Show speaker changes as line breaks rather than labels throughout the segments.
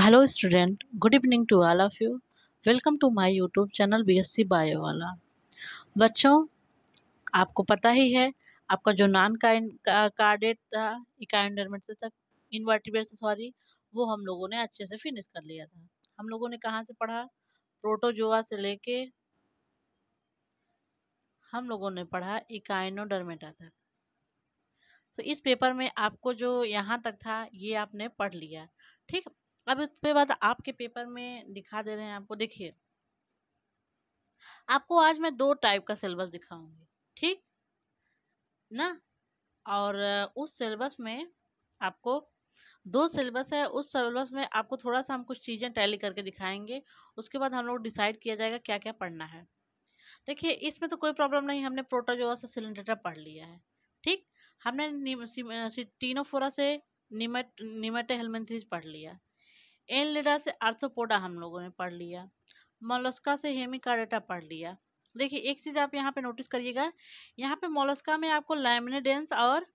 hello student good evening to all of you welcome to my YouTube channel BSc bio वाला बच्चों आपको पता ही है आपका जो नान का कार्डेट था इकाइंडरमेंट से तक इन्वर्टिब्रेट से सॉरी वो हम लोगों ने अच्छे से फिनिश कर लिया था हम लोगों ने कहाँ से पढ़ा प्रोटोजोआ से लेके हम लोगों ने पढ़ा इकाइनोडर्मेटा तक तो इस पेपर में आपको जो यहाँ तक था ये आपने पढ़ लिया ठीक अब उसके बाद आपके पेपर में दिखा दे रहे हैं आपको देखिए आपको आज मैं दो टाइप का सिलेबस दिखाऊंगी ठीक ना और उस सिलेबस में आपको दो सिलेबस है उस सिलेबस में आपको थोड़ा सा हम कुछ चीज़ें टैली करके दिखाएंगे उसके बाद हम लोग डिसाइड किया जाएगा क्या क्या पढ़ना है देखिए इसमें तो कोई प्रॉब्लम नहीं हमने प्रोटोजोआ से सिलेंडेटा पढ़ लिया है ठीक हमने टीनोफोरा से निमेट निमेटे हेलमेंथ्रीज पढ़ लिया एनलेडा से आर्थोपोडा हम लोगों ने पढ़ लिया मोलस्का से हेमिकाडेटा पढ़ लिया देखिए एक चीज़ आप यहाँ पे नोटिस करिएगा यहाँ पे मोलस्का में आपको लैमिनेडेंस और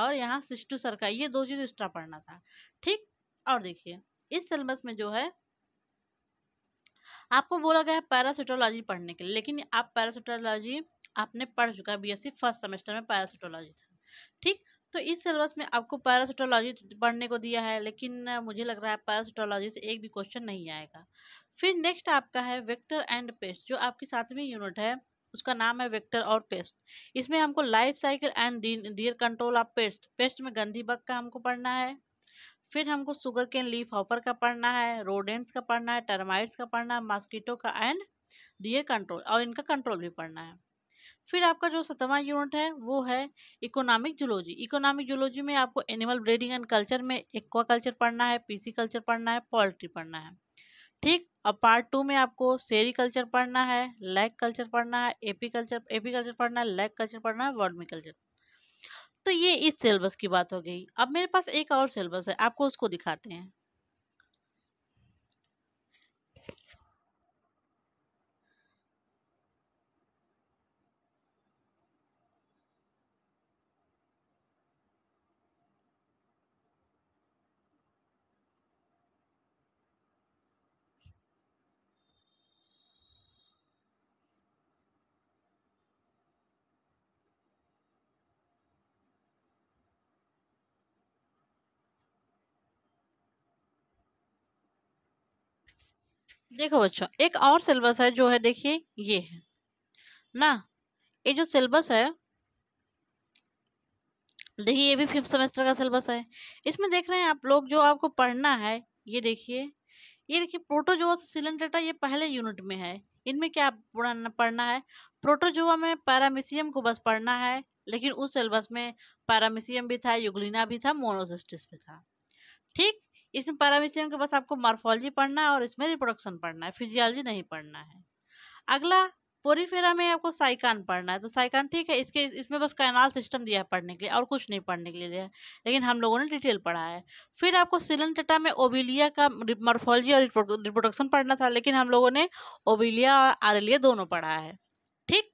और यहाँ सिस्टू का ये दो चीज़ एक्स्ट्रा पढ़ना था ठीक और देखिए इस सिलेबस में जो है आपको बोला गया है पैरासिटोलॉजी पढ़ने के लिए लेकिन आप पैरासिटोलॉजी आपने पढ़ चुका है बी फर्स्ट सेमेस्टर में पैरासिटोलॉजी था ठीक तो इस सिलेबस में आपको पैरासिटोलॉजी पढ़ने को दिया है लेकिन मुझे लग रहा है पैरासिटोलॉजी से एक भी क्वेश्चन नहीं आएगा फिर नेक्स्ट आपका है वेक्टर एंड पेस्ट जो आपकी सातवीं यूनिट है उसका नाम है वेक्टर और पेस्ट इसमें हमको life cycle and their control of pest pest में गंदी बग का हमको पढ़ना है फिर हमको शुगर केन लीफ हॉपर का पढ़ना है रोडेंट्स का पढ़ना है टर्माइट्स का पढ़ना है मॉस्किटो का एंड डियर कंट्रोल और इनका कंट्रोल भी पढ़ना है फिर आपका जो सतवा यूनिट है वो है इकोनॉमिक जूलॉजी इकोनॉमिक जूलॉजी में आपको एनिमल ब्रीडिंग एंड कल्चर में एक्वा कल्चर पढ़ना है पीसी कल्चर पढ़ना है पोल्ट्री पढ़ना है ठीक अब पार्ट टू में आपको सेरी कल्चर पढ़ना है लैक कल्चर पढ़ना है एपी कल्चर एपी कल्चर पढ़ना है लैक कल्चर पढ़ना है वर्मी कल्चर तो ये इस सिलेबस की बात हो गई अब मेरे पास एक और सिलेबस है आपको उसको दिखाते हैं देखो बच्चों एक और सिलेबस है जो है देखिए ये है ना ये जो सिलेबस है देखिए ये भी फिफ्थ सेमेस्टर का सिलेबस है इसमें देख रहे हैं आप लोग जो आपको पढ़ना है ये देखिए ये देखिए प्रोटोजोआ से सिलेंडेटा ये पहले यूनिट में है इनमें क्या पढ़ना है प्रोटोजोआ में पैरामिसियम को बस पढ़ना है लेकिन उस सिलेबस में पैरामिसियम भी था युगलिना भी था मोनोसिस्टिस भी था ठीक इसमें पैरामीसियम के बस आपको मार्फोलॉजी पढ़ना है और इसमें रिप्रोडक्शन पढ़ना है फिजियोलॉजी नहीं पढ़ना है अगला पोरीफेरा में आपको साइकान पढ़ना है तो साइकान ठीक है इसके इसमें बस कैनाल सिस्टम दिया है पढ़ने के लिए और कुछ नहीं पढ़ने के लिए दिया लेकिन हम लोगों ने डिटेल पढ़ा है फिर आपको सिलेंटेटा में ओबिलिया का मार्फोलॉजी और रिप्रोडक्शन पढ़ना था लेकिन हम लोगों ने ओबिलिया और आरलिया दोनों पढ़ा है ठीक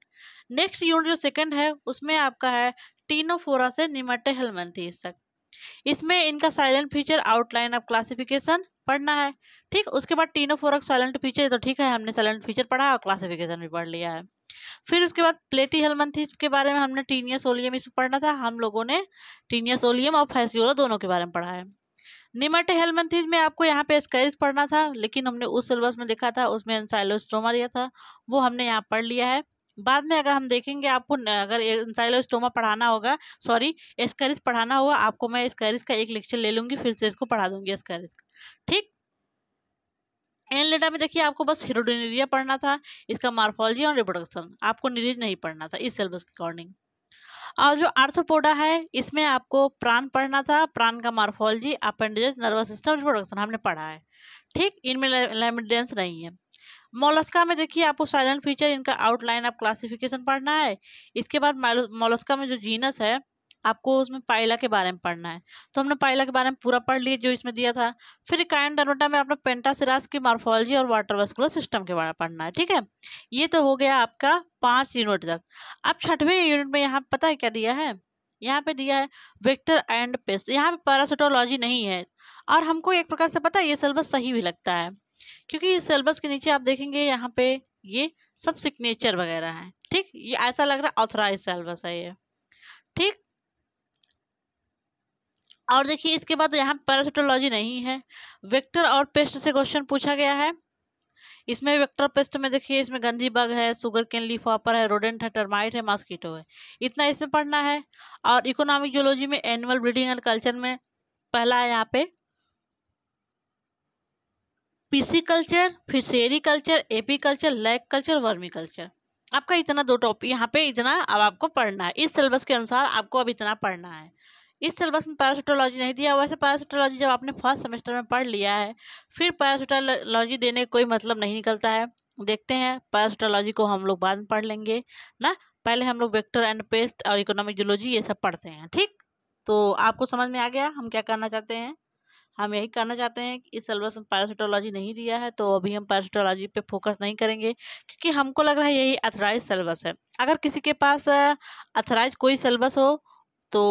नेक्स्ट यूनिट जो सेकेंड है उसमें आपका है टीनोफोरा से निमटे हेलमेंथीस तक इसमें इनका salient feature outline of classification पढ़ना है ठीक उसके बाद टीनो फोरक साइलेंट फीचर तो ठीक है हमने साइलेंट फीचर पढ़ा और क्लासिफिकेशन भी पढ़ लिया है फिर उसके बाद प्लेटी हेलमंथिस के बारे में हमने टीनियस ओलियम इसमें पढ़ना था हम लोगों ने टीनियस ओलियम और फैसियोला दोनों के बारे में पढ़ा है निमट हेलमंथिस में आपको यहाँ पे स्कैरिस पढ़ना था लेकिन हमने उस सिलेबस में देखा था उसमें एनसाइलोस्ट्रोमा दिया था वो हमने यहाँ पढ़ लिया है बाद में अगर हम देखेंगे आपको अगर इंसाइलोस्टोमा पढ़ाना होगा सॉरी एस्करिस पढ़ाना होगा आपको मैं एस्करिस का एक लेक्चर ले लूँगी फिर से इसको पढ़ा दूँगी एस्करिस का ठीक एनलेटा में देखिए आपको बस हिरोडोनेरिया पढ़ना था इसका मार्फोलॉजी और रिप्रोडक्शन आपको निरीज नहीं पढ़ना था इस सिलेबस के अकॉर्डिंग और जो आर्थोपोडा है इसमें आपको प्राण पढ़ना था प्राण का morphology appendage nervous system reproduction हमने पढ़ा है ठीक इनमें लेमिडेंस नहीं है मोलस्का में देखिए आपको साइलेंट फीचर इनका आउटलाइन आप क्लासिफिकेशन पढ़ना है इसके बाद मोलस्का में जो जीनस है आपको उसमें पाइला के बारे में पढ़ना है तो हमने पाइला के बारे में पूरा पढ़ लिया जो इसमें दिया था फिर कायन डनोटा में आपने पेंटासिरास की मार्फोलॉजी और वाटर वस्कुलर सिस्टम के बारे में पढ़ना है ठीक है ये तो हो गया आपका पाँच यूनिट तक अब छठवें यूनिट में यहाँ पता है क्या दिया है यहाँ पे दिया है वेक्टर एंड पेस्ट यहाँ पे पैरासिटोलॉजी नहीं है और हमको एक प्रकार से पता है ये सिलेबस सही भी लगता है क्योंकि इस सिलेबस के नीचे आप देखेंगे यहाँ पे ये सब सिग्नेचर वगैरह है ठीक ये ऐसा लग रहा है ऑथराइज सिलेबस है ये ठीक और देखिए इसके बाद यहाँ पैरासिटोलॉजी नहीं है वेक्टर और पेस्ट से क्वेश्चन पूछा गया है इसमें वेक्टर पेस्ट में देखिए इसमें गंदी बग है सुगर केन लीफ ऑपर है रोडेंट है टर्माइट है मॉस्किटो है इतना इसमें पढ़ना है और इकोनॉमिक जियोलॉजी में एनिमल ब्रीडिंग एंड कल्चर में पहला है यहाँ पे कल्चर फिर apiculture lac culture vermiculture आपका इतना दो टॉपिक यहाँ पे इतना अब आपको पढ़ना है इस सिलेबस के अनुसार आपको अब इतना पढ़ना है इस सिलेबस में पैरासिटोलॉजी नहीं दिया वैसे पैरासिटोलॉजी जब आपने फर्स्ट सेमेस्टर में पढ़ लिया है फिर पैरासिटोलॉजी देने कोई मतलब नहीं निकलता है देखते हैं पैरासिटोलॉजी को हम लोग बाद में पढ़ लेंगे ना पहले हम लोग वेक्टर एंड पेस्ट और इकोनॉमिक जोलॉजी ये सब पढ़ते हैं ठीक तो आपको समझ में आ गया हम क्या करना चाहते हैं हम यही कहना चाहते हैं कि इस सिलेबस में पैरासिटोलॉजी नहीं दिया है तो अभी हम पैरासिटोलॉजी पे फोकस नहीं करेंगे क्योंकि हमको लग रहा है यही अथराइज सिलेबस है अगर किसी के पास अथराइज कोई सिलेबस हो तो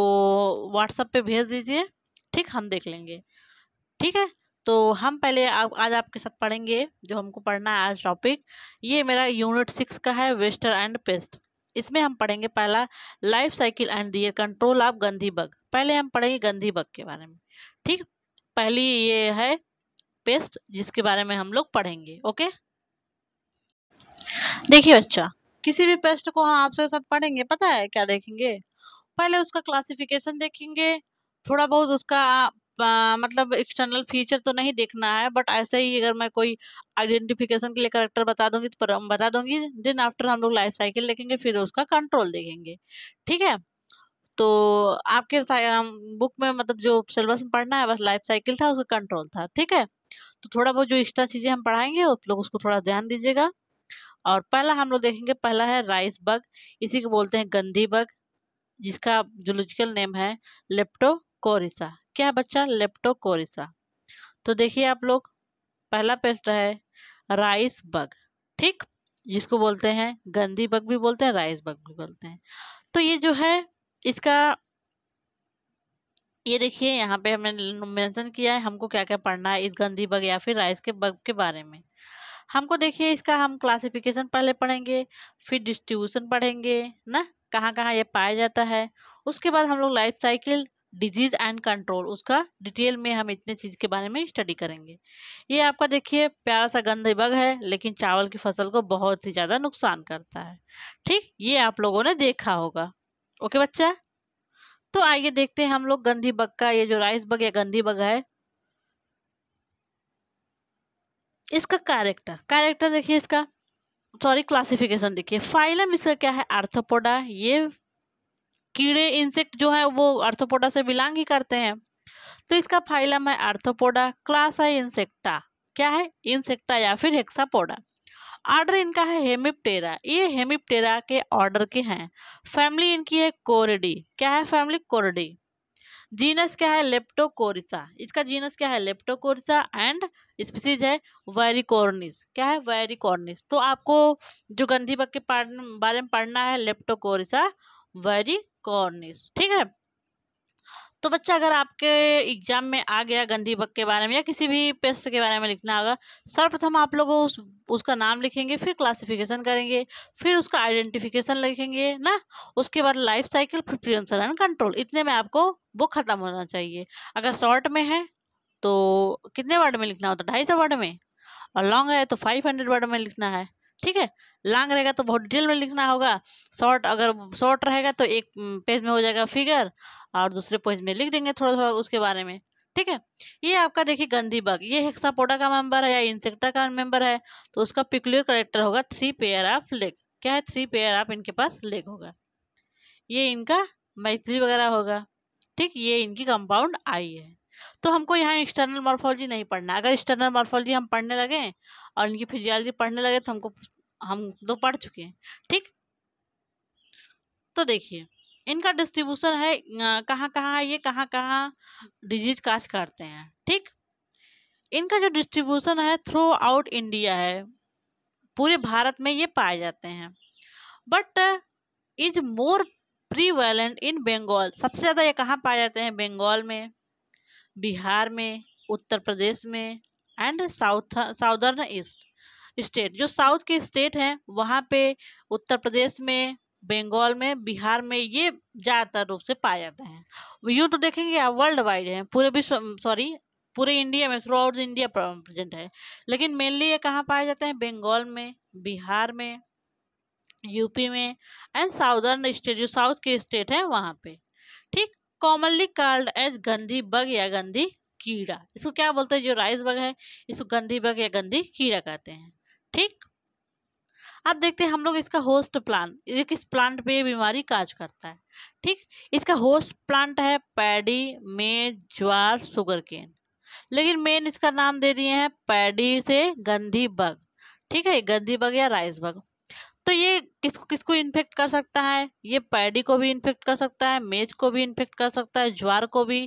व्हाट्सअप पे भेज दीजिए ठीक हम देख लेंगे ठीक है तो हम पहले आप आज आपके साथ पढ़ेंगे जो हमको पढ़ना है आज टॉपिक ये मेरा यूनिट सिक्स का है वेस्टर एंड पेस्ट इसमें हम पढ़ेंगे पहला life cycle and their control of Gandhi bug पहले हम पढ़ेंगे गंधी बग के बारे में ठीक पहली ये है पेस्ट जिसके बारे में हम लोग पढ़ेंगे ओके देखिए बच्चा किसी भी पेस्ट को हम आपसे साथ पढ़ेंगे पता है क्या देखेंगे पहले उसका क्लासिफिकेशन देखेंगे थोड़ा बहुत उसका आ, मतलब एक्सटर्नल फीचर तो नहीं देखना है बट ऐसे ही अगर मैं कोई आइडेंटिफिकेशन के लिए करेक्टर बता दूंगी तो बता दूंगी देन आफ्टर हम लोग लाइफ साइकिल देखेंगे फिर उसका कंट्रोल देखेंगे ठीक है तो आपके बुक में मतलब जो सिलेबस में पढ़ना है बस लाइफ साइकिल था उसका कंट्रोल था ठीक है तो थोड़ा बहुत जो एक्स्ट्रा चीज़ें हम पढ़ाएंगे उस लोग उसको थोड़ा ध्यान दीजिएगा और पहला हम लोग देखेंगे पहला है राइस बग इसी को बोलते हैं गंदी बग जिसका जोलॉजिकल नेम है लेप्टोकोरिसा क्या बच्चा लेप्टोकोरिसा तो देखिए आप लोग पहला पेस्ट है राइस बग ठीक जिसको बोलते हैं गंदी बग भी बोलते हैं राइस बग भी बोलते हैं तो ये जो है इसका ये देखिए यहाँ पे हमने मेंशन किया है हमको क्या क्या पढ़ना है इस गंदी बग या फिर राइस के बग के बारे में हमको देखिए इसका हम क्लासिफिकेशन पहले पढ़ेंगे फिर डिस्ट्रीब्यूशन पढ़ेंगे ना कहाँ कहाँ ये पाया जाता है उसके बाद हम लोग life cycle disease and control उसका डिटेल में हम इतने चीज़ के बारे में स्टडी करेंगे ये आपका देखिए प्यारा सा गंदे बग है लेकिन चावल की फसल को बहुत ही ज़्यादा नुकसान करता है ठीक ये आप लोगों ने देखा होगा ओके बच्चा तो आइए देखते हैं हम लोग गंधी बग का ये जो राइस बग या गंधी बग है इसका कैरेक्टर कैरेक्टर देखिए इसका सॉरी क्लासिफिकेशन देखिए फाइलम इसका क्या है आर्थोपोडा ये कीड़े इंसेक्ट जो है वो आर्थोपोडा से बिलोंग ही करते हैं तो इसका फाइलम है आर्थोपोडा क्लास है इंसेक्टा क्या है इंसेक्टा या फिर हेक्सापोडा ऑर्डर इनका है हेमिप्टेरा ये हेमिप्टेरा के ऑर्डर के हैं फैमिली इनकी है कोरडी क्या है फैमिली कोरडी जीनस क्या है लेप्टोकोरिसा इसका जीनस क्या है लेप्टोकोरिसा एंड स्पीसीज है वैरिकॉर्निस क्या है वैरिकॉर्निस तो आपको जो गंधी बग के बारे में पढ़ना है लेप्टोकोरिसा वैरिकॉर्निस ठीक है तो बच्चा अगर आपके एग्ज़ाम में आ गया गंदी बग के बारे में या किसी भी पेस्ट के बारे में लिखना होगा सर्वप्रथम आप लोग उस उसका नाम लिखेंगे फिर क्लासिफिकेशन करेंगे फिर उसका आइडेंटिफिकेशन लिखेंगे ना उसके बाद लाइफ साइकिल फिर एंड कंट्रोल इतने में आपको वो ख़त्म होना चाहिए अगर शॉर्ट में है तो कितने वर्ड में लिखना होता है ढाई सौ वर्ड में और लॉन्ग है तो फाइव हंड्रेड वर्ड में लिखना है ठीक है लॉन्ग रहेगा तो बहुत डिटेल में लिखना होगा शॉर्ट अगर शॉर्ट रहेगा तो एक पेज में हो जाएगा फिगर और दूसरे पेज में लिख देंगे थोड़ा थोड़ा उसके बारे में ठीक है ये आपका देखिए गंदी बग ये हेक्सापोडा का मेंबर है या इंसेक्टा का मेंबर है तो उसका पिकुलर करेक्टर होगा थ्री पेयर ऑफ लेग क्या है थ्री पेयर ऑफ इनके पास लेग होगा ये इनका मैत्री वगैरह होगा ठीक ये इनकी कंपाउंड आई है तो हमको यहाँ एक्सटर्नल मॉर्फोलॉजी नहीं पढ़ना अगर एक्सटर्नल मॉर्फोलॉजी हम पढ़ने लगे और इनकी फिजियोलॉजी पढ़ने लगे तो हमको हम तो पढ़ चुके हैं ठीक तो देखिए इनका डिस्ट्रीब्यूशन है कहाँ कहाँ है ये कहाँ कहाँ डिजीज काज करते हैं ठीक इनका जो डिस्ट्रीब्यूशन है थ्रू आउट इंडिया है पूरे भारत में ये पाए जाते हैं but is more prevalent in Bengal सबसे ज़्यादा ये कहाँ पाए जाते हैं बंगाल में बिहार में उत्तर प्रदेश में and south southern east state जो साउथ के स्टेट हैं वहाँ पे उत्तर प्रदेश में बंगाल में बिहार में ये ज़्यादातर रूप से पाए जाते हैं यूँ तो देखेंगे आप वर्ल्ड वाइड हैं पूरे विश्व सॉरी पूरे इंडिया में थ्रू आउट इंडिया प्रेजेंट है लेकिन मेनली ये कहाँ पाए जाते हैं बंगाल में बिहार में यूपी में एंड साउदर्न स्टेट जो साउथ के स्टेट हैं वहाँ पे ठीक commonly called as Gandhi bug या गंदी कीड़ा इसको क्या बोलते हैं जो राइस बग है इसको गंदी बग या गंदी कीड़ा कहते हैं ठीक अब देखते हैं हम लोग इसका होस्ट प्लांट ये किस प्लांट पे ये बीमारी काज करता है ठीक इसका होस्ट प्लांट है पैडी मेज ज्वार सुगर केन लेकिन मेन इसका नाम दे दिए हैं पैडी से गंदी बग ठीक है गंदी बग या राइस बग तो ये किसको किसको इन्फेक्ट कर सकता है ये पैडी को भी इन्फेक्ट कर सकता है मेज को भी इन्फेक्ट कर सकता है ज्वार को भी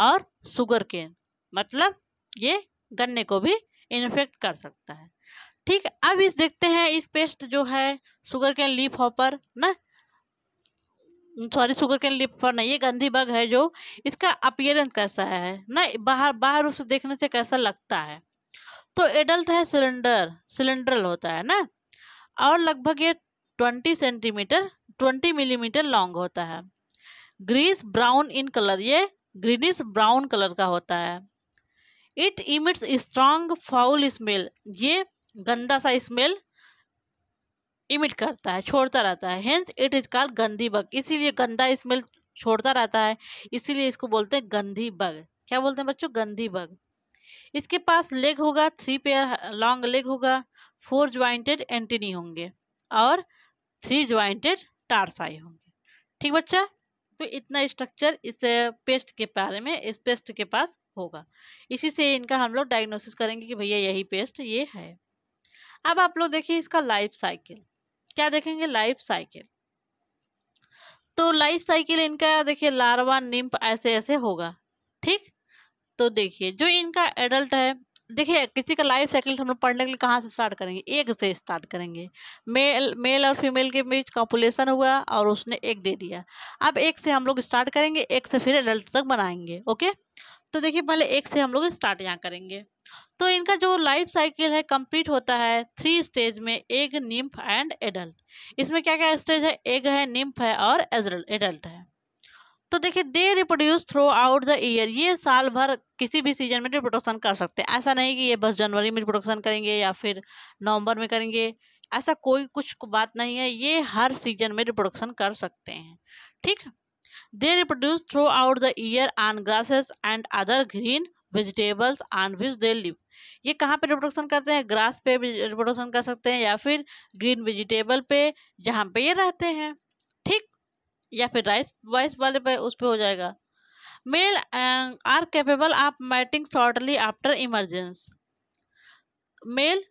और शुगर केन मतलब ये गन्ने को भी इन्फेक्ट कर सकता है ठीक अब इस देखते हैं इस पेस्ट जो है शुगर केन लीफ हॉपर ना सॉरी शुगर कैन लिप पर नहीं ये गंधी बग है जो इसका अपियरेंस कैसा है ना बाहर बाहर उसे देखने से कैसा लगता है तो एडल्ट है सिलेंडर सिलेंडरल होता है ना और लगभग ये 20 सेंटीमीटर 20 मिलीमीटर लॉन्ग होता है ग्रीस ब्राउन इन कलर ये ग्रीनिश ब्राउन कलर का होता है it emits strong foul smell ये गंदा सा स्मेल इमिट करता है छोड़ता रहता है hence it is called Gandhi bug इसीलिए गंदा स्मेल छोड़ता रहता है इसीलिए इसको बोलते हैं गंदी बग क्या बोलते हैं बच्चों गंदी बग इसके पास लेग होगा थ्री पेयर लॉन्ग लेग होगा फोर ज्वाइंटेड एंटीनी होंगे और थ्री ज्वाइंटेड टारसाई होंगे ठीक बच्चा तो इतना स्ट्रक्चर इस पेस्ट के बारे में इस पेस्ट के पास होगा इसी से इनका हम लोग डायग्नोसिस करेंगे कि भैया यही पेस्ट ये है अब आप लोग देखिए इसका लाइफ साइकिल क्या देखेंगे लाइफ साइकिल तो लाइफ साइकिल इनका देखिए लार्वा निम्प ऐसे ऐसे होगा ठीक तो देखिए जो इनका एडल्ट है देखिए किसी का लाइफ साइकिल हम लोग पढ़ने के लिए कहाँ से स्टार्ट करेंगे एक से स्टार्ट करेंगे मेल मेल और फीमेल के बीच कॉपुलेशन हुआ और उसने एक दे दिया अब एक से हम लोग स्टार्ट करेंगे एक से फिर एडल्ट तक बनाएंगे ओके तो देखिए पहले एक से हम लोग स्टार्ट यहाँ करेंगे तो इनका जो लाइफ साइकिल है कंप्लीट होता है थ्री स्टेज में एग निम्फ एंड एडल्ट इसमें क्या क्या स्टेज है एग है निम्फ है और एडल्ट है तो देखिए they reproduce throughout the year ये साल भर किसी भी सीजन में रिप्रोडक्शन कर सकते हैं ऐसा नहीं कि ये बस जनवरी में रिप्रोडक्शन करेंगे या फिर नवंबर में करेंगे ऐसा कोई कुछ बात नहीं है ये हर सीजन में रिप्रोडक्शन कर सकते हैं ठीक they reproduce throughout the year on grasses and other green vegetables on which they live ये कहाँ पे रिप्रोडक्शन करते हैं ग्रास पे रिप्रोडक्शन कर सकते हैं या फिर ग्रीन वेजिटेबल पे जहाँ पे ये रहते हैं या फिर राइस वाइस वाले पे उस पर हो जाएगा male are capable of mating shortly after emergence male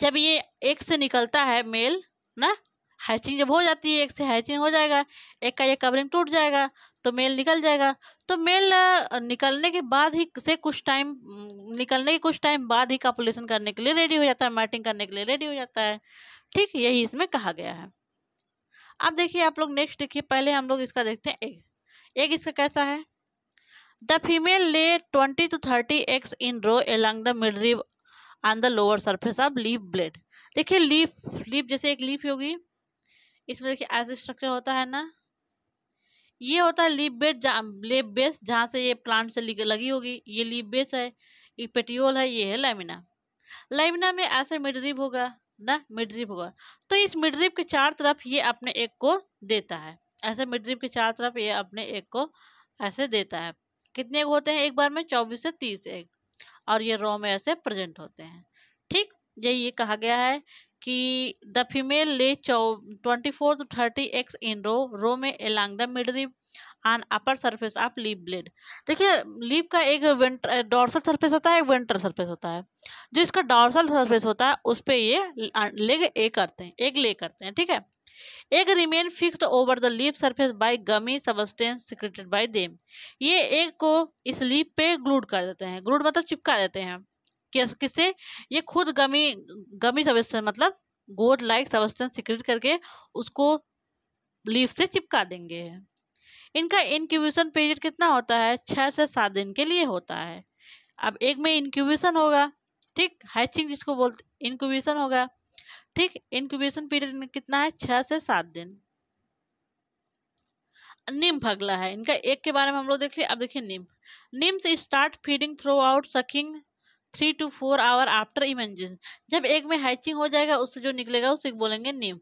जब ये एक से निकलता है मेल ना हैचिंग जब हो जाती है एक से हैचिंग हो जाएगा एक का ये कवरिंग टूट जाएगा तो मेल निकल जाएगा तो मेल uh, निकलने के बाद ही से कुछ टाइम mm, निकलने के कुछ टाइम बाद ही कॉपुलेशन करने के लिए रेडी हो जाता है मैटिंग करने के लिए रेडी हो जाता है ठीक यही इसमें कहा गया है अब देखिए आप लोग नेक्स्ट देखिए पहले हम लोग इसका देखते हैं एग एग इसका कैसा है the female lay twenty to thirty eggs in row along the mid rib on the lower surface of leaf blade देखिए लीफ लीफ जैसे एक लीफ होगी इसमें देखिए ऐसे स्ट्रक्चर होता है ना ये होता है लीप बेड लीप बेस जहाँ से ये प्लांट से लगी होगी ये लीप बेस है ये पेटियोल है ये है लेमिना लेमिना में ऐसे मिडरिब होगा ना मिडरिप होगा तो इस मिडरिप के चार तरफ ये अपने एक को देता है ऐसे मिडरिप के चार तरफ ये अपने एक को ऐसे देता है कितने एक होते हैं एक बार में चौबीस से तीस एक और ये रॉ में ऐसे प्रेजेंट होते हैं ठीक ये ये कहा गया है कि द फीमेल ले चौ twenty four to thirty eggs in row row में along the midrib on upper surface of leaf blade देखिए लीप का एक वेंटर डॉर्सल सरफेस होता है एक वेंटर सरफेस होता है जो इसका डॉर्सल सरफेस होता है उस पर ये लेग ए करते हैं एक ले करते हैं ठीक है एक remain fixed over the leaf surface by gummy substance secreted by them ये एक को इस लीप पे ग्लूड कर देते हैं ग्लूड मतलब चिपका देते हैं किससे ये खुद गमी गमी सबस्टेंस मतलब गोद लाइक सबस्टेंस सिक्रेट करके उसको लीफ से चिपका देंगे इनका इनक्यूबेशन पीरियड कितना होता है छः से सात दिन के लिए होता है अब एक में इनक्यूबेशन होगा ठीक हैचिंग जिसको बोलते इनक्यूबेशन होगा ठीक इंक्यूबेशन पीरियड में कितना है छः से सात दिन निम्फ अगला है इनका एक के बारे में हम लोग देख लिए अब देखिए nymph nymphs start feeding throughout sucking three to four hour after emergence जब एक में हैचिंग हो जाएगा उससे जो निकलेगा उसे बोलेंगे निम्फ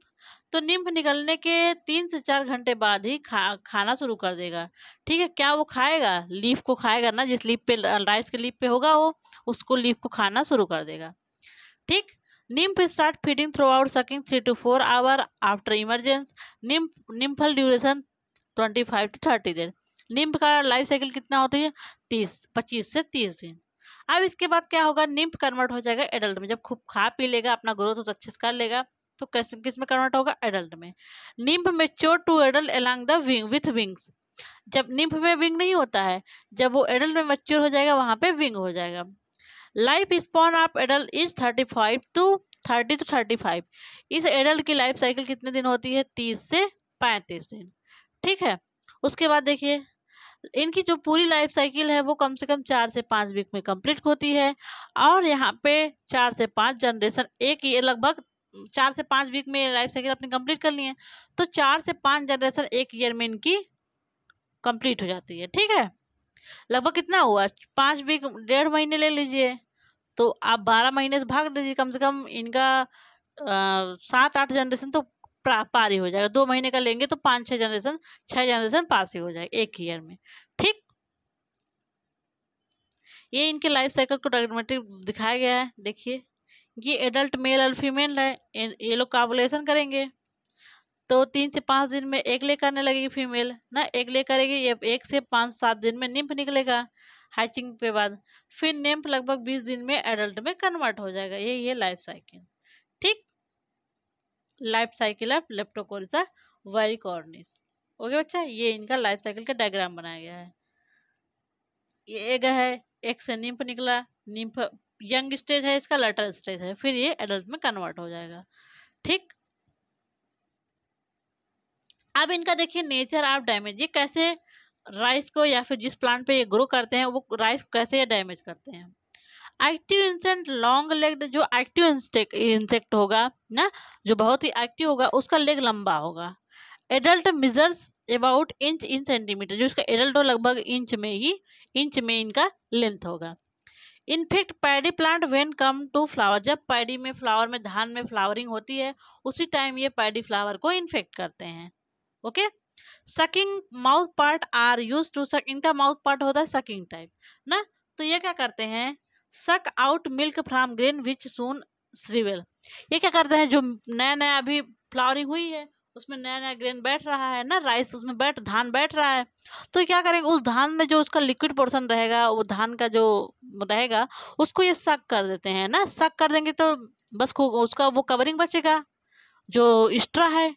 तो निम्फ निकलने के तीन से चार घंटे बाद ही खा खाना शुरू कर देगा ठीक है क्या वो खाएगा लीफ को खाएगा ना जिस लीफ पे राइस के लीफ पे होगा वो उसको लीफ को खाना शुरू कर देगा ठीक start feeding throughout sucking three to four hour after emergence nymph nymphal duration twenty five to thirty days nymph का लाइफ साइकिल कितना होती है तीस पच्चीस से तीस दिन अब इसके बाद क्या होगा निम्फ कन्वर्ट हो जाएगा एडल्ट में जब खूब खा पी लेगा अपना ग्रोथ तो अच्छे से कर लेगा तो किस किस में कन्वर्ट होगा एडल्ट में nymph mature to adult along दिंग विथ विंग्स जब निम्फ में विंग नहीं होता है जब वो एडल्ट में मेच्योर हो जाएगा वहाँ पे विंग हो जाएगा life span of adult is thirty five to thirty to thirty five इस एडल्ट की लाइफ साइकिल कितने दिन होती है तीस से पैंतीस दिन ठीक है उसके बाद देखिए इनकी जो पूरी लाइफ साइकिल है वो कम से कम चार से पाँच वीक में कंप्लीट होती है और यहाँ पे चार से पाँच जनरेशन एक ही लगभग चार से पाँच वीक में लाइफ साइकिल अपनी कंप्लीट कर ली है तो चार से पाँच जनरेशन एक ईयर में इनकी कंप्लीट हो जाती है ठीक है लगभग कितना हुआ पाँच वीक डेढ़ महीने ले लीजिए तो आप बारह महीने से भाग लीजिए कम से कम इनका सात आठ जनरेशन तो पार ही हो जाएगा दो महीने का लेंगे तो पाँच छः जनरेशन छः जनरेशन पास ही हो जाएगा एक ईयर में ठीक ये इनके लाइफ साइकिल को डॉक्यूमेंट्री दिखाया गया है देखिए ये एडल्ट मेल और फीमेल है ये लोग काबुलेशन करेंगे तो तीन से पाँच दिन में एक ले करने लगेगी फीमेल ना एक ले करेगी ये एक से पाँच सात दिन में निम्फ निकलेगा हाइचिंग के बाद फिर निम्फ लगभग बीस दिन में एडल्ट में कन्वर्ट हो जाएगा यही है लाइफ साइकिल ठीक life cycle of Leptocorisa varicornis okay बच्चा ये इनका लाइफ साइकिल का डायग्राम बनाया गया है ये एग है एक से निम्फ निकला निम्फ यंग स्टेज है इसका लेटर स्टेज है फिर ये एडल्ट में कन्वर्ट हो जाएगा ठीक अब इनका देखिए नेचर ऑफ डैमेज ये कैसे राइस को या फिर जिस प्लांट पे ये ग्रो करते हैं वो राइस कैसे ये डैमेज करते हैं एक्टिव इंसेंट लॉन्ग लेग जो एक्टिव इंसेक्ट होगा ना जो बहुत ही एक्टिव होगा उसका लेग लंबा होगा adult measures about inch in centimetre जो इसका एडल्ट हो लगभग इंच में ही इंच में इनका लेंथ होगा infect paddy plant when come to flower जब पैडी में फ्लावर में धान में फ्लावरिंग होती है उसी टाइम ये पैडी फ्लावर को इन्फेक्ट करते हैं okay sucking mouth part are used to suck इनका माउथ पार्ट होता है सकिंग टाइप ना तो ये क्या करते हैं suck out milk from grain which soon shrivel ये क्या करते हैं जो नया नया अभी फ्लावरिंग हुई है उसमें नया नया ग्रेन बैठ रहा है ना राइस उसमें बैठ धान बैठ रहा है तो क्या करेगा उस धान में जो उसका लिक्विड पोर्सन रहेगा वो धान का जो रहेगा उसको ये सक कर देते हैं ना सक कर देंगे तो बस उसका वो कवरिंग बचेगा जो एक्स्ट्रा है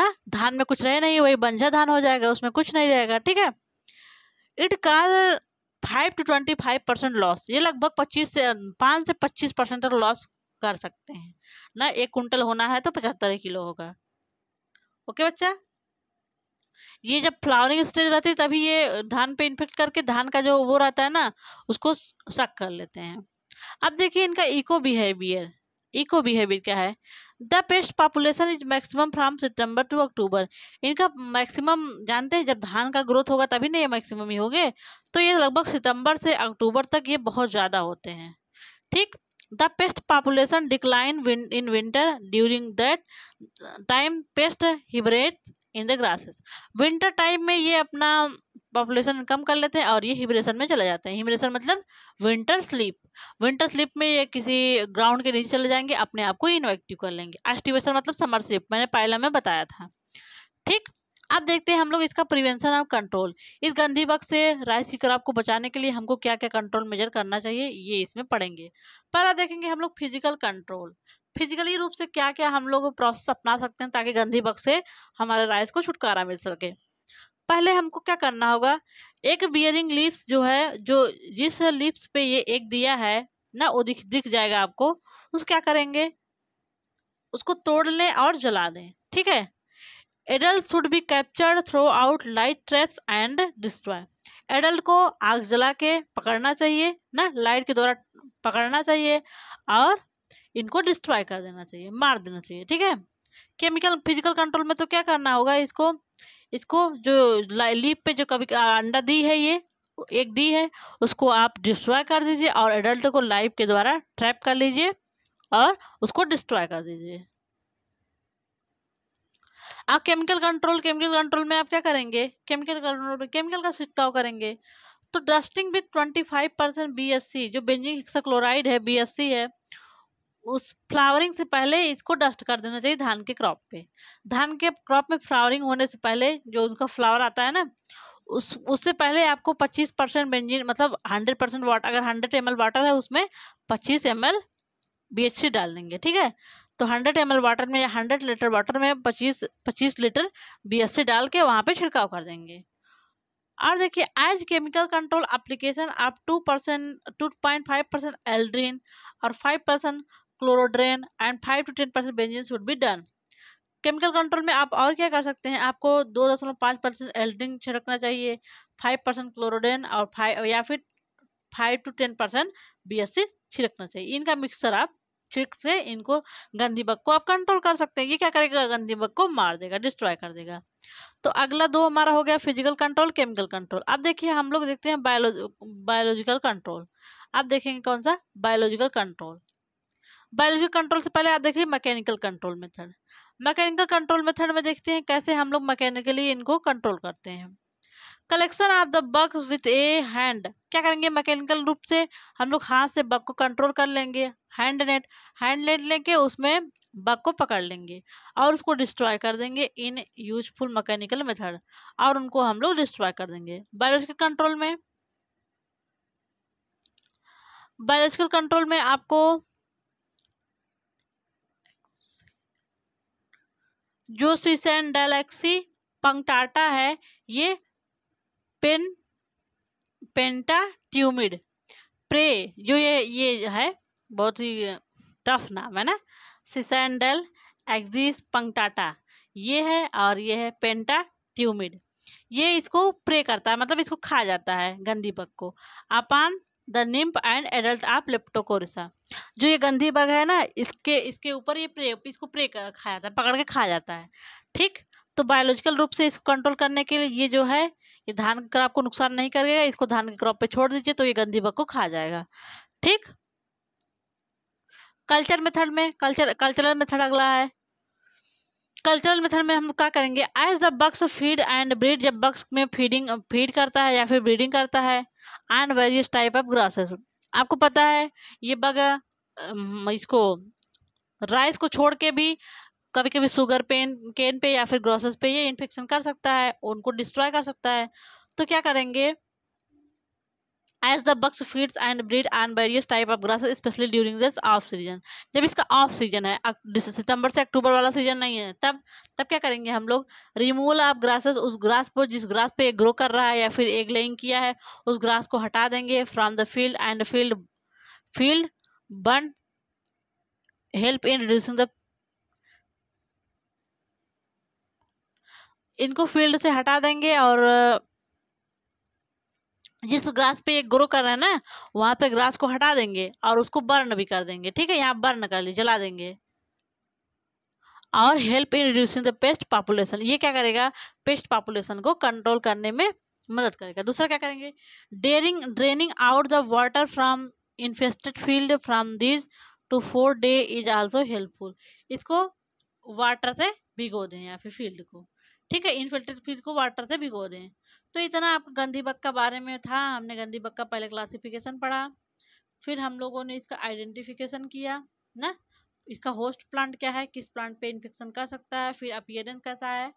ना धान में कुछ रहे नहीं वही बंझा धान हो जाएगा उसमें कुछ नहीं रहेगा ठीक है it causes five to twenty five percent loss ये लगभग पच्चीस से पाँच से पच्चीस परसेंट तक लॉस कर सकते हैं ना एक कुंटल होना है तो पचहत्तर किलो होगा ओके बच्चा ये जब फ्लावरिंग स्टेज रहती है तभी ये धान पे इन्फेक्ट करके धान का जो वो रहता है ना उसको सक कर लेते हैं अब देखिए इनका इको बिहेवियर इको बिहेवियर क्या है the pest population is maximum from September to October इनका मैक्सिमम जानते हैं जब धान का ग्रोथ होगा तभी ना ये मैक्सिमम ही होगे तो ये लगभग सितंबर से अक्टूबर तक ये बहुत ज़्यादा होते हैं ठीक the pest population decline in winter during that time pest hibernate in the grasses winter time में ये अपना पॉपुलेशन कम कर लेते हैं और ये हिबरेशन में चले जाते हैं हिबरेशन मतलब विंटर स्लीप विंटर स्लीप में ये किसी ग्राउंड के नीचे चले जाएंगे अपने आप को इनोवेक्टिव कर लेंगे एस्टिवेशन मतलब समर स्लीप मैंने पायला में बताया था ठीक अब देखते हैं हम लोग इसका प्रिवेंशन और कंट्रोल इस गंधी वक्त से राइस की क्रॉप को बचाने के लिए हमको क्या क्या कंट्रोल मेजर करना चाहिए ये इसमें पढ़ेंगे पहला देखेंगे हम लोग फिजिकल कंट्रोल फिजिकली रूप से क्या क्या हम लोग प्रोसेस अपना सकते हैं ताकि गंधी वक्त से हमारे राइस को छुटकारा मिल सके पहले हमको क्या करना होगा एक बियरिंग लिप्स जो है जो जिस लिप्स पे ये एक दिया है ना वो दिख दिख जाएगा आपको उस क्या करेंगे उसको तोड़ लें और जला दें ठीक है adult should be captured through out light traps and destroy adult को आग जला के पकड़ना चाहिए ना लाइट के द्वारा पकड़ना चाहिए और इनको डिस्ट्रॉय कर देना चाहिए मार देना चाहिए ठीक है केमिकल फिजिकल कंट्रोल में तो क्या करना होगा इसको इसको जो लीप पे जो कभी अंडा दी है ये एक दी है उसको आप डिस्ट्रॉय कर दीजिए और एडल्ट को लाइफ के द्वारा ट्रैप कर लीजिए और उसको डिस्ट्रॉय कर दीजिए आप केमिकल कंट्रोल केमिकल कंट्रोल में आप क्या करेंगे केमिकल कंट्रोल में केमिकल का छिड़काव करेंगे तो dusting with twenty five percent B S C जो बेंजिंग हेक्साक्लोराइड है बी एस सी है उस फ्लावरिंग से पहले इसको डस्ट कर देना चाहिए धान के क्रॉप पे धान के क्रॉप में फ्लावरिंग होने से पहले जो उनका फ्लावर आता है ना उस उससे पहले आपको 25 परसेंट बेंजिन मतलब 100 परसेंट वाटर अगर 100 एम वाटर है उसमें 25 एम एल डाल देंगे ठीक है तो 100 एम वाटर में या 100 लीटर वाटर में 25 25 लीटर बीएससी डाल के वहाँ पे छिड़काव कर देंगे और देखिए एज केमिकल कंट्रोल एप्लीकेशन आप two percent to point five percent aldrin और five percent chlordane and five to ten percent benzene should be done chemical control में आप और क्या कर सकते हैं आपको दो दशमलव पाँच परसेंट एल्ड्रिन छिड़कना चाहिए फाइव परसेंट क्लोरोडेन और फाइव या फिर five to ten percent B छिड़कना चाहिए इनका मिक्सचर आप ट्रिक से इनको गंदी बग को आप कंट्रोल कर सकते हैं ये क्या करेगा गंदी बग को मार देगा डिस्ट्रॉय कर देगा तो अगला दो हमारा हो गया फिजिकल कंट्रोल केमिकल कंट्रोल अब देखिए हम लोग देखते हैं बायोलॉज बायोलॉजिकल कंट्रोल अब देखेंगे कौन सा बायोलॉजिकल कंट्रोल बायोलॉजिकल कंट्रोल से पहले आप देखिए mechanical control method mechanical control method में देखते हैं कैसे हम लोग मैकेनिकली इनको कंट्रोल करते हैं collection of the bug with a hand क्या करेंगे मैकेनिकल रूप से हम लोग हाथ से बग को कंट्रोल कर लेंगे हैंड नेट हैंड नेट लेके उसमें बग को पकड़ लेंगे और उसको डिस्ट्रॉय कर देंगे इन यूजफुल मैकेनिकल मेथड और उनको हम लोग डिस्ट्रॉय कर देंगे बायोलॉजिकल कंट्रोल में बायोलॉजिकल कंट्रोल में आपको जो सीसेन डायलैक्सी पंक्टाटा है ये पेन पेंटा ट्यूमिड प्रे जो ये ये है बहुत ही टफ नाम है ना सिसेंडल एक्जिस पंक्टाटा ये है और ये है पेंटा ट्यूमिड ये इसको प्रे करता है मतलब इसको खा जाता है गंदी बग को upon the nymph and adult आप लेप्टोकोरिसा जो ये गंदी बग है ना इसके इसके ऊपर ये प्रे इसको प्रे कर, खाया जाता है पकड़ के खा जाता है ठीक तो बायोलॉजिकल रूप से इसको कंट्रोल करने के लिए ये जो है ये धान का क्रॉप को नुकसान नहीं करेगा इसको धान के क्रॉप पे छोड़ दीजिए तो ये गंदी बग को खा जाएगा ठीक कल्चर मेथड में कल्चर कल्चरल मेथड अगला है कल्चरल मेथड में हम क्या करेंगे as the bugs feed and breed जब बक्स में फीडिंग फीड करता है या फिर ब्रीडिंग करता है and various type of grasses आपको पता है ये बग इसको राइस को छोड़ के भी कभी कभी शुगर पेन केन पे या फिर ग्रोसेस पे ये इन्फेक्शन कर सकता है उनको डिस्ट्रॉय कर सकता है तो क्या करेंगे as the bugs feeds and breed and various type of grasses specially during this off season जब इसका ऑफ सीजन है सितंबर से अक्टूबर वाला सीजन नहीं है तब तब क्या करेंगे हम लोग रिमूवल ऑफ ग्रासेस उस ग्रास पर जिस ग्रास पे ग्रो कर रहा है या फिर एग लेइंग किया है उस ग्रास को हटा देंगे from the field and field field burn help in reducing the इनको फील्ड से हटा देंगे और जिस ग्रास पे ये ग्रो कर रहे हैं ना वहाँ पे ग्रास को हटा देंगे और उसको बर्न भी कर देंगे ठीक है यहाँ बर्न कर लिए जला देंगे और help in reducing the pest population ये क्या करेगा पेस्ट पॉपुलेशन को कंट्रोल करने में मदद करेगा दूसरा क्या करेंगे during draining out the water from infested field from this to four day is also helpful इसको वाटर से भिगो दें या फिर फील्ड को ठीक है इनफिल्टर फीड को वाटर से भिगो दें तो इतना आप गंदी बग का बारे में था हमने गंदी बग का पहले क्लासिफिकेशन पढ़ा फिर हम लोगों ने इसका आइडेंटिफिकेशन किया ना इसका होस्ट प्लांट क्या है किस प्लांट पे इन्फेक्शन कर सकता है फिर अपियरेंस कैसा है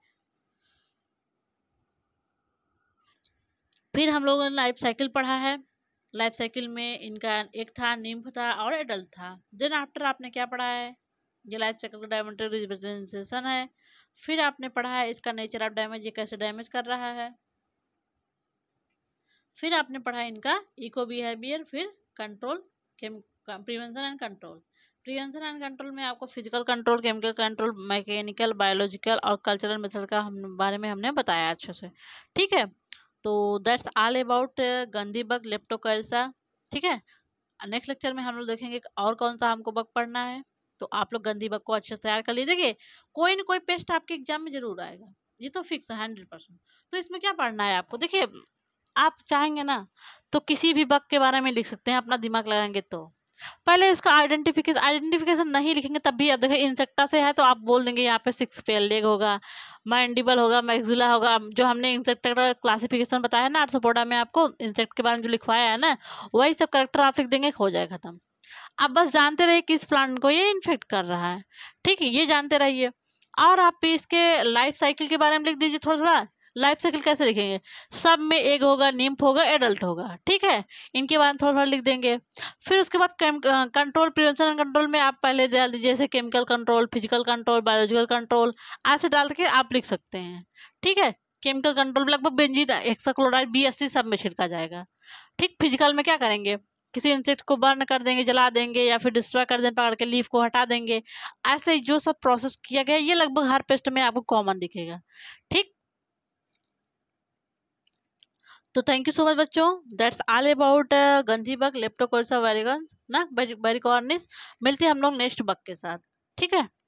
फिर हम लोगों ने लाइफ साइकिल पढ़ा है लाइफ साइकिल में इनका एक था निम्फ था और एडल्ट था देन आफ्टर आपने क्या पढ़ा है ये लाइफ साइकिल का डायमेंट्रिक रिप्रेजेंटेशन है फिर आपने पढ़ा है इसका नेचर ऑफ डैमेज ये कैसे डैमेज कर रहा है फिर आपने पढ़ा इनका इको बिहेवियर फिर control prevention and control prevention and control में आपको physical control chemical control mechanical biological और कल्चरल मेथड का हम बारे में हमने बताया अच्छे से ठीक है तो that's all about gundhi bug Leptocorisa ठीक है नेक्स्ट लेक्चर में हम लोग देखेंगे और कौन सा हमको बग पढ़ना है तो आप लोग गंदी बग को अच्छे से तैयार कर लीजिए कोई ना कोई पेस्ट आपके एग्जाम में जरूर आएगा ये तो फिक्स है हंड्रेड परसेंट तो इसमें क्या पढ़ना है आपको देखिए आप चाहेंगे ना तो किसी भी बग के बारे में लिख सकते हैं अपना दिमाग लगाएंगे तो पहले इसका आइडेंटिफिकेशन आइडेंटिफिकेशन नहीं लिखेंगे तब भी आप देखें इंसेक्टा से है तो आप बोल देंगे यहाँ पे सिक्स पेल लेग होगा मैंडिबल होगा मैगजिला होगा जो हमने इंसेक्टर का क्लासिफिकेशन बताया ना आर्सोपोडा में आपको इंसेक्ट के बारे में जो लिखवाया है ना वही सब करेक्टर आप लिख देंगे हो जाए खत्म आप बस जानते रहिए किस प्लांट को ये इन्फेक्ट कर रहा है ठीक है ये जानते रहिए और आप इसके लाइफ साइकिल के बारे में लिख दीजिए थोड़ा थोड़ा लाइफ साइकिल कैसे लिखेंगे सब में एक होगा निम्फ होगा एडल्ट होगा ठीक है इनके बारे में थोड़ा थोड़ा लिख देंगे फिर उसके बाद कंट्रोल प्रिवेंशन एंड कंट्रोल में आप पहले डाल दीजिए जैसे chemical control physical control biological control ऐसे डाल के आप लिख सकते हैं ठीक है केमिकल कंट्रोल में लगभग बेंजीन एक्सा क्लोराइड बी सब में छिड़का जाएगा ठीक फिजिकल में क्या करेंगे किसी इंसेक्ट को बर्न कर देंगे जला देंगे या फिर डिस्ट्रॉय कर देंगे पकड़ के लीफ को हटा देंगे ऐसे जो सब प्रोसेस किया गया ये लगभग हर पेस्ट में आपको कॉमन दिखेगा ठीक तो थैंक यू सो मच बच्चों that's all about gundhi bug Leptocorisa वेरीगन ना वेरिकॉर्निस मिलते हैं हम लोग नेक्स्ट बग के साथ ठीक है